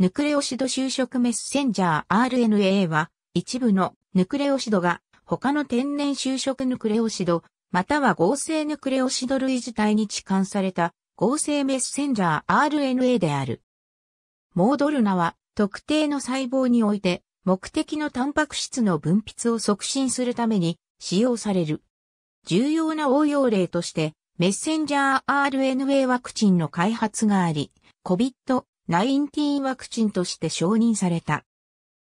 ヌクレオシド就職メッセンジャー RNA は、一部のヌクレオシドが他の天然就職ヌクレオシド、または合成ヌクレオシド類自体に置換された合成メッセンジャー RNA である。モードルナは特定の細胞において目的のタンパク質の分泌を促進するために使用される。重要な応用例としてメッセンジャー RNA ワクチンの開発があり、COVID-19 19ワクチンとして承認された。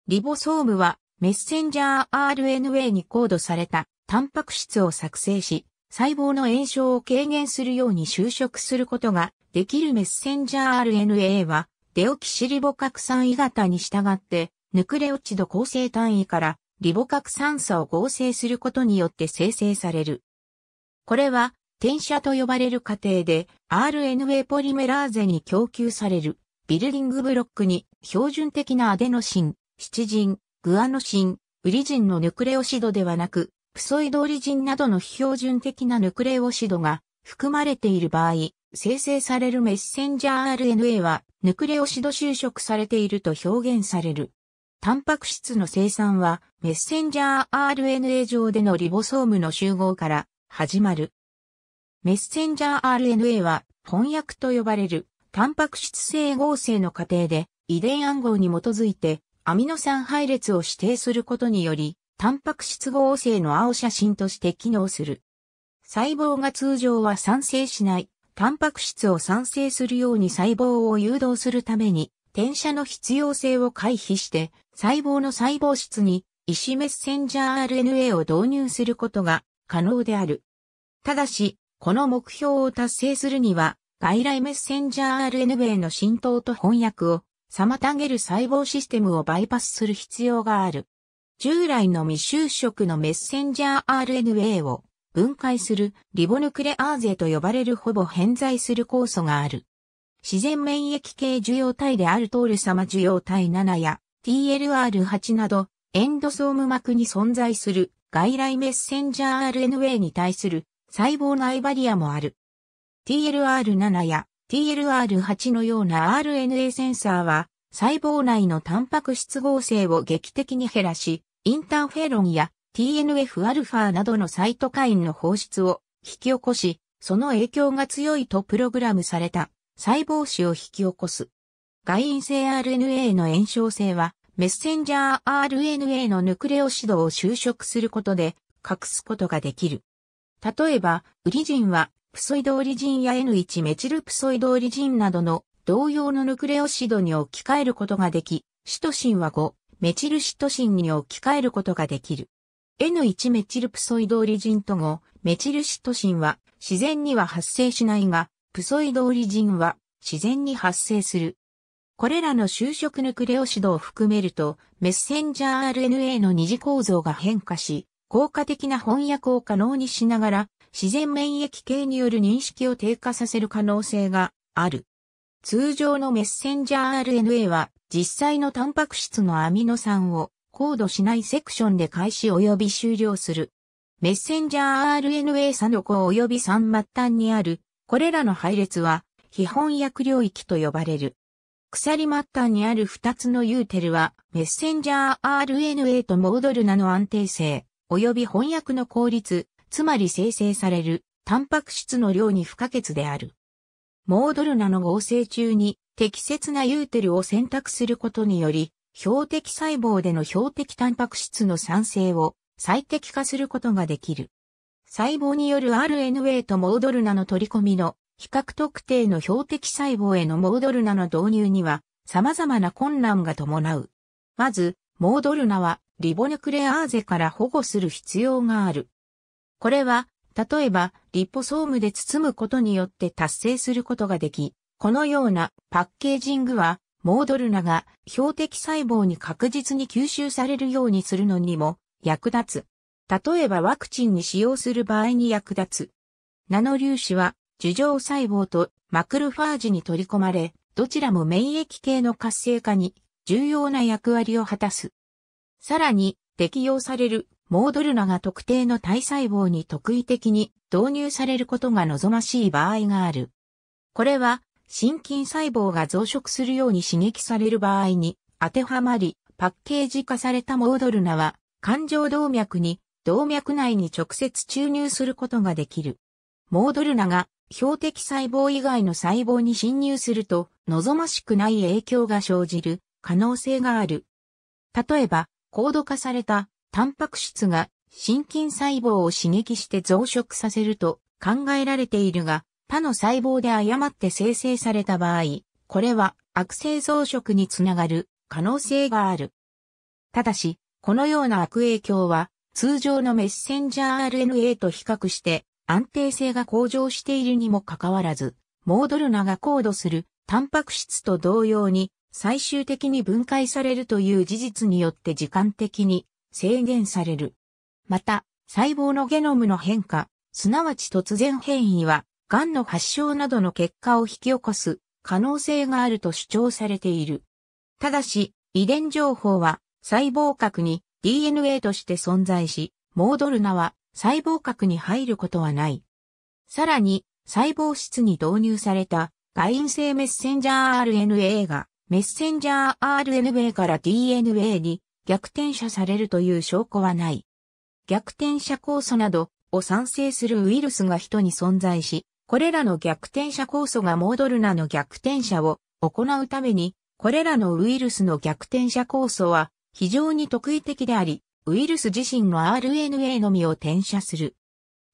リボソームはメッセンジャー RNA にコードされたタンパク質を作成し、細胞の炎症を軽減するように就職することができるメッセンジャー RNA は、デオキシリボ核酸異型に従って、ヌクレオチド構成単位からリボ核酸素を合成することによって生成される。これは、転写と呼ばれる過程で RNA ポリメラーゼに供給されるビルディングブロックに標準的なアデノシン、ジン、グアノシン、ウリジンのヌクレオシドではなく、プソイドオリジンなどの非標準的なヌクレオシドが含まれている場合、生成されるメッセンジャー RNA はヌクレオシド修飾されていると表現される。タンパク質の生産はメッセンジャー RNA 上でのリボソームの集合から始まる。メッセンジャー RNA は翻訳と呼ばれるタンパク質性合成の過程で遺伝暗号に基づいてアミノ酸配列を指定することにより、タンパク質合成の青写真として機能する。細胞が通常は産生しない、タンパク質を産生するように細胞を誘導するために、転写の必要性を回避して、細胞の細胞質に、イシメッセンジャー RNA を導入することが可能である。ただし、この目標を達成するには、外来メッセンジャー RNA の浸透と翻訳を妨げる細胞システムをバイパスする必要がある。従来の未就職のメッセンジャー RNA を分解するリボヌクレアーゼと呼ばれるほぼ偏在する酵素がある。自然免疫系受容体であるトール様受容体7や TLR8 などエンドソーム膜に存在する外来メッセンジャー RNA に対する細胞内バリアもある。TLR7 や TLR8 のような RNA センサーは、細胞内のタンパク質合成を劇的に減らし、インターフェロンや TNFα などのサイトカインの放出を引き起こし、その影響が強いとプログラムされた細胞子を引き起こす。外因性 RNA の炎症性は、メッセンジャー RNA のヌクレオシドを修飾することで隠すことができる。例えば、ウリジンはプソイドオリジンや N1 メチルプソイドオリジンなどの同様のヌクレオシドに置き換えることができ、シトシンは5、メチルシトシンに置き換えることができる。N1 メチルプソイドオリジンと5、メチルシトシンは自然には発生しないが、プソイドオリジンは自然に発生する。これらの就職ヌクレオシドを含めると、メッセンジャー RNA の二次構造が変化し、効果的な翻訳を可能にしながら、自然免疫系による認識を低下させる可能性がある。通常のメッセンジャー RNA は実際のタンパク質のアミノ酸を高度しないセクションで開始及び終了する。メッセンジャー RNA サノコ及びッ末端にある、これらの配列は、非翻訳領域と呼ばれる。鎖末端にある2つのユーテルは、メッセンジャー RNA とモードルナの安定性、及び翻訳の効率、つまり生成されるタンパク質の量に不可欠である。モードルナの合成中に適切なユーテルを選択することにより、標的細胞での標的タンパク質の産生を最適化することができる。細胞による RNA とモードルナの取り込みの比較特定の標的細胞へのモードルナの導入には様々な困難が伴う。まず、モードルナはリボヌクレアーゼから保護する必要がある。これは、例えば、リポソームで包むことによって達成することができ、このようなパッケージングは、モードルナが標的細胞に確実に吸収されるようにするのにも役立つ。例えばワクチンに使用する場合に役立つ。ナノ粒子は、樹状細胞とマクロファージに取り込まれ、どちらも免疫系の活性化に重要な役割を果たす。さらに、適用されるモードルナが特定の体細胞に特異的に導入されることが望ましい場合がある。これは、心筋細胞が増殖するように刺激される場合に当てはまり、パッケージ化されたモードルナは、感情動脈に動脈内に直接注入することができる。モードルナが標的細胞以外の細胞に侵入すると望ましくない影響が生じる可能性がある。例えば、高度化されたタンパク質が心筋細胞を刺激して増殖させると考えられているが、他の細胞で誤って生成された場合、これは悪性増殖につながる可能性がある。ただし、このような悪影響は通常のメッセンジャー RNA と比較して安定性が向上しているにもかかわらず、モードルナが高度するタンパク質と同様に最終的に分解されるという事実によって時間的に制限される。また、細胞のゲノムの変化、すなわち突然変異は、癌の発症などの結果を引き起こす可能性があると主張されている。ただし、遺伝情報は細胞核に DNA として存在し、モードルナは細胞核に入ることはない。さらに、細胞質に導入された外因性メッセンジャー RNA がメッセンジャー RNA から DNA に逆転者されるという証拠はない。逆転者酵素などを産生するウイルスが人に存在し、これらの逆転者酵素がモードルナの逆転者を行うために、これらのウイルスの逆転者酵素は非常に特異的であり、ウイルス自身の RNA のみを転写する。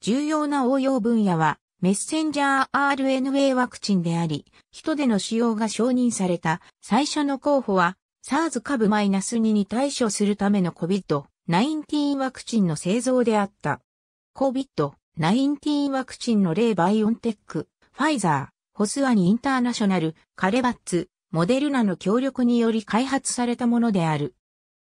重要な応用分野は、メッセンジャー RNA ワクチンであり、人での使用が承認された最初の候補は、SARS 株 -2 に対処するための COVID-19 ワクチンの製造であった。COVID-19 ワクチンの例バイオンテック、ファイザー、ホスアニインターナショナル、カレバッツ、モデルナの協力により開発されたものである。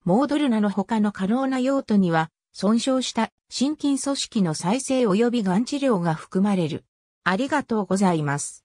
モードルナの他の可能な用途には、損傷した心筋組織の再生及びがん治療が含まれる。ありがとうございます。